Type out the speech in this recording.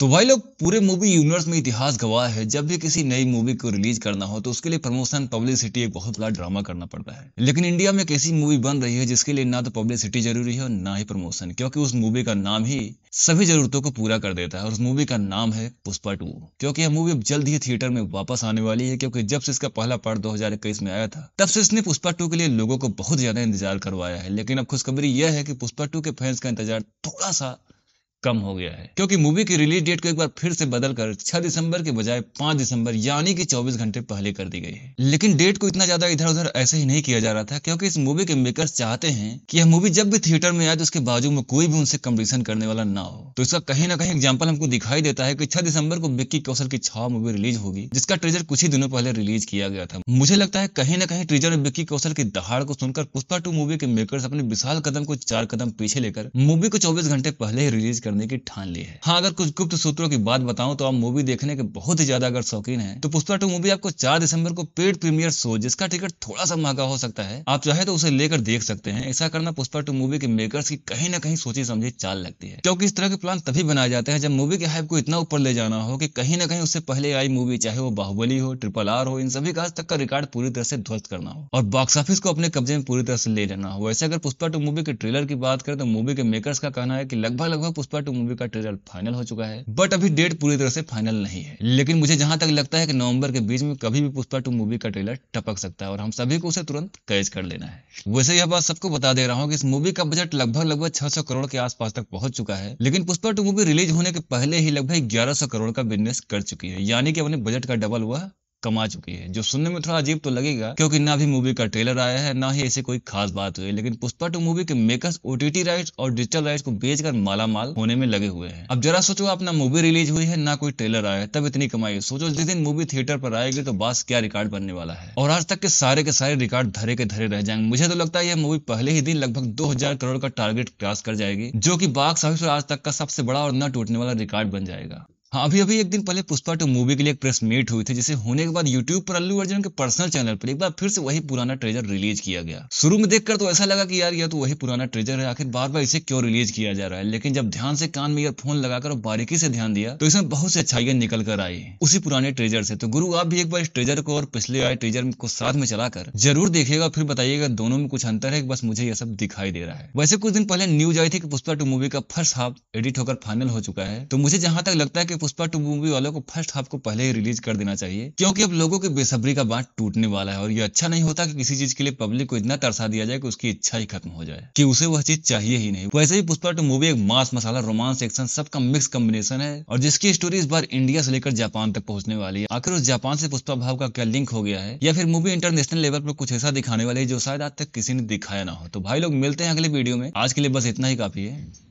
तो भाई लोग पूरे मूवी यूनिवर्स में इतिहास गवाह है जब भी किसी नई मूवी को रिलीज करना हो तो उसके लिए प्रमोशन पब्लिसिटी एक बहुत बड़ा ड्रामा करना पड़ता है लेकिन इंडिया में एक ऐसी मूवी बन रही है जिसके लिए ना तो पब्लिसिटी जरूरी है और ना ही प्रमोशन क्योंकि उस मूवी का नाम ही सभी जरूरतों को पूरा कर देता है और उस मूवी का नाम है पुष्पा टू क्योंकि यह मूवी अब जल्द ही थिएटर में वापस आने वाली है क्योंकि जब से इसका पहला पार्ट दो में आया था तब से इसने पुष्पा टू के लिए लोगों को बहुत ज्यादा इंतजार करवाया है लेकिन अब खुशखबरी यह है कि पुष्पा टू के फैंस का इंतजार थोड़ा सा कम हो गया है क्योंकि मूवी की रिलीज डेट को एक बार फिर से बदलकर 6 दिसंबर के बजाय 5 दिसंबर यानी कि 24 घंटे पहले कर दी गई है लेकिन डेट को इतना ज्यादा इधर उधर ऐसे ही नहीं किया जा रहा था क्योंकि इस मूवी के मेकर्स चाहते हैं कि यह मूवी जब भी थिएटर में आए तो उसके बाजू में कोई भी उनसे कम्पिटिशन करने वाला ना हो तो इसका कहीं ना कहीं एग्जाम्पल हमको दिखाई देता है की छह दिसंबर को बिक्की कौशल की छह मूवी रिलीज होगी जिसका ट्रेजर कुछ ही दिनों पहले रिलीज किया गया था मुझे लगता है कहीं ना कहीं ट्रेजर में बिक्की कौशल की दहाड़ को सुनकर पुष्पा टू मूवी के मेकर्स अपने विशाल कदम को चार कदम पीछे लेकर मूवी को चौबीस घंटे पहले ही रिलीज करने की ठान ली है हाँ अगर कुछ गुप्त सूत्रों की बात बताऊं तो आप मूवी देखने के बहुत ही ज्यादा अगर शौकीन है तो पुष्पा टू मूवी आपको चार दिसंबर को पेड प्रीमियर शो जिसका टिकट थोड़ा सा महंगा हो सकता है आप चाहे तो उसे लेकर देख सकते हैं ऐसा करना पुष्पा टू मूवी के मेकर्स की कहीं ना कहीं सोची समझी चाल लगती है क्योंकि इस तरह के प्लान तभी बनाए जाते हैं जब मूवी के हाइप को इतना ऊपर ले जाना हो की कहीं ना कहीं उससे पहले आई मूवी चाहे वो बाहुबली हो ट्रिपल आर हो इन सभी का आज तक का रिकॉर्ड पूरी तरह से ध्वस्त करना हो और बॉक्स ऑफिस को अपने कब्जे में पूरी तरह से ले लेना हो वैसे अगर पुष्पा टू मूवी के ट्रेलर की बात करें तो मूवी के मेकर्स का कहना है कि लगभग लगभग पुष्पा का टू मूवी का ट्रेलर फाइनल हो चुका है बट अभी डेट पूरी तरह से फाइनल नहीं है लेकिन मुझे जहां तक लगता है कि नवंबर के बीच में कभी भी पुष्पा टू मूवी का ट्रेलर टपक सकता है और हम सभी को उसे तुरंत कैच कर लेना है वैसे यह बात सबको बता दे रहा हूँ कि इस मूवी का बजट लगभग लगभग छह करोड़ के आसपास तक पहुंच चुका है लेकिन पुष्पा टू मूवी रिलीज होने के पहले ही लगभग ग्यारह करोड़ का बिजनेस कर चुकी है यानी कि अपने बजट का डबल हुआ कमा चुकी है जो सुनने में थोड़ा अजीब तो लगेगा क्योंकि ना भी मूवी का ट्रेलर आया है ना ही ऐसे कोई खास बात हुई लेकिन पुष्पा टू मूवी के मेकर्स ओटीटी राइट्स और डिजिटल राइट्स को बेचकर मालामाल होने में लगे हुए हैं अब जरा सोचो अपना मूवी रिलीज हुई है ना कोई ट्रेलर आया है तब इतनी कमाई सोचो जिस दिन मूवी थिएटर पर आएगी तो बास क्या रिकॉर्ड बनने वाला है और आज तक के सारे के सारे रिकॉर्ड धरे के धरे रह जाएंगे मुझे तो लगता है यह मूवी पहले ही दिन लगभग दो करोड़ का टारगेट क्रॉस कर जाएगी जो की बॉक्स ऑफिस आज तक का सबसे बड़ा और न टूटने वाला रिकॉर्ड बन जाएगा हाँ अभी अभी एक दिन पहले पुष्पा टू मूवी के लिए एक प्रेस मीट हुई थी जिसे होने के बाद यूट्यूब पर अल्लू अर्जुन के पर्सनल चैनल पर एक बार फिर से वही पुराना ट्रेजर रिलीज किया गया शुरू में देखकर तो ऐसा लगा कि यार यह तो वही पुराना ट्रेजर है आखिर बार बार इसे क्यों रिलीज किया जा रहा है लेकिन जब ध्यान से कान में ईयरफोन लगाकर बारीकी से ध्यान दिया तो इसमें बहुत सी अच्छाइयां निकल कर आई उसी पुराने ट्रेजर से तो गुरु आप भी एक बार इस ट्रेजर को और पिछले आए ट्रेजर को साथ में चलाकर जरूर देखिएगा फिर बताइएगा दोनों में कुछ अंतर है बस मुझे यह सब दिखाई दे रहा है वैसे कुछ दिन पहले न्यूज आई थी कि पुष्पा टू मूवी का फर्स्ट हाफ एडिट होकर फाइनल हो चुका है तो मुझे जहां तक लगता है कि पुष्पा टू मूवी वालों को फर्स्ट हाफ को पहले ही रिलीज कर देना चाहिए क्योंकि अब लोगों की बेसब्री का बात टूटने वाला है और ये अच्छा नहीं होता कि किसी चीज के लिए पब्लिक को इतना तरसा दिया जाए कि उसकी इच्छा ही खत्म हो जाए कि उसे वह चीज चाहिए ही नहीं वैसे ही पुष्पा टू मूवी एक मास मसाला रोमांस एक्शन सबका मिक्स कॉम्बिनेशन है और जिसकी स्टोरी इस बार इंडिया से लेकर जापान तक पहुंचने वाली है आखिर उस जापान से पुष्पा भाव का क्या लिंक हो गया है या फिर मूवी इंटरनेशनल लेवल पर कुछ ऐसा दिखाने वाली है जो शायद आज तक किसी ने दिखाया ना हो तो भाई लोग मिलते हैं अगले वीडियो में आज के लिए बस इतना ही काफी है